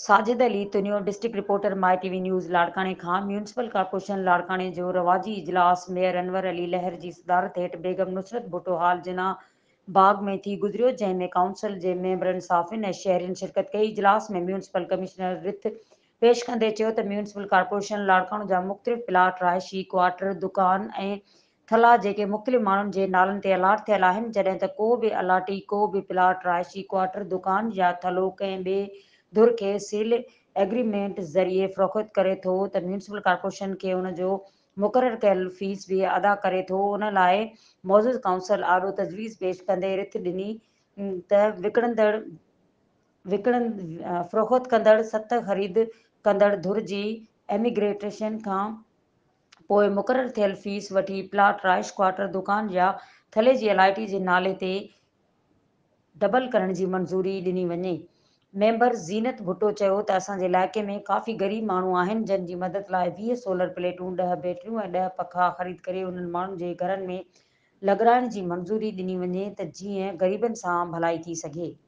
Sajid Ali Tunio district reporter my T V news लाड़काणे खां municipal corporation लाड़काणे जो रवाजी इजलास मेयर अनवर अली लहर जी सदारत हेठि बेगम नुसरत भुटोहाल जिना बाग़ में थी गुज़रियो जंहिं काउंसिल जे मेंबरनि साफ़िन ऐं शहरनि शिरकत कई इजलास में मुंसिपल कमिश्नर रिथ पेश कंदे चयो त म्युनिसिपल कार्पोरेशन लाड़काणो जा मुख़्तलिफ़ प्लाट रहायशी क्वाटर दुकान ऐं थला जेके मुख़्तलिफ़ माण्हुनि जे नालनि ते अलाट थियल आहिनि जॾहिं त को बि अलाटी को बि प्लाट रहायशी क्वाटर दुकान या थलो कंहिं ॿिए धुर खे सील एग्रीमेंट ज़रिए फ़रोख़्त करे थो त मुंसिपल कार्पोरेशन खे हुनजो मुक़ररु कयल फीस बि अदा करे थो उन लाइ मौजूद काउंसल आरो तजवीज़ पेश कंदे रिथ डि॒नी त विकणंदड़ विकणंद फ़रोख कंदड़ सत ख़रीद कंदड़ धुर जी एमिग्रेटेशन खां पोइ मुक़ररु थियल फीस वठी प्लॉट राइश क्वार्टर दुकान या थले जी अलाइटी जे नाले ते डबल करण जी मंज़ूरी ॾिनी वञे मेंबर ज़ीनत भुटो चयो त असांजे इलाइक़े में काफ़ी ग़रीब माण्हू आहिनि जी मदद लाइ वीह सोलर प्लेटूं ॾह बैटरियूं ऐं ॾह पखा ख़रीद करे उन्हनि माण्हुनि जे घरनि में लॻाइण जी मंज़ूरी ॾिनी वञे त जीअं ग़रीबनि सां भलाई थी सघे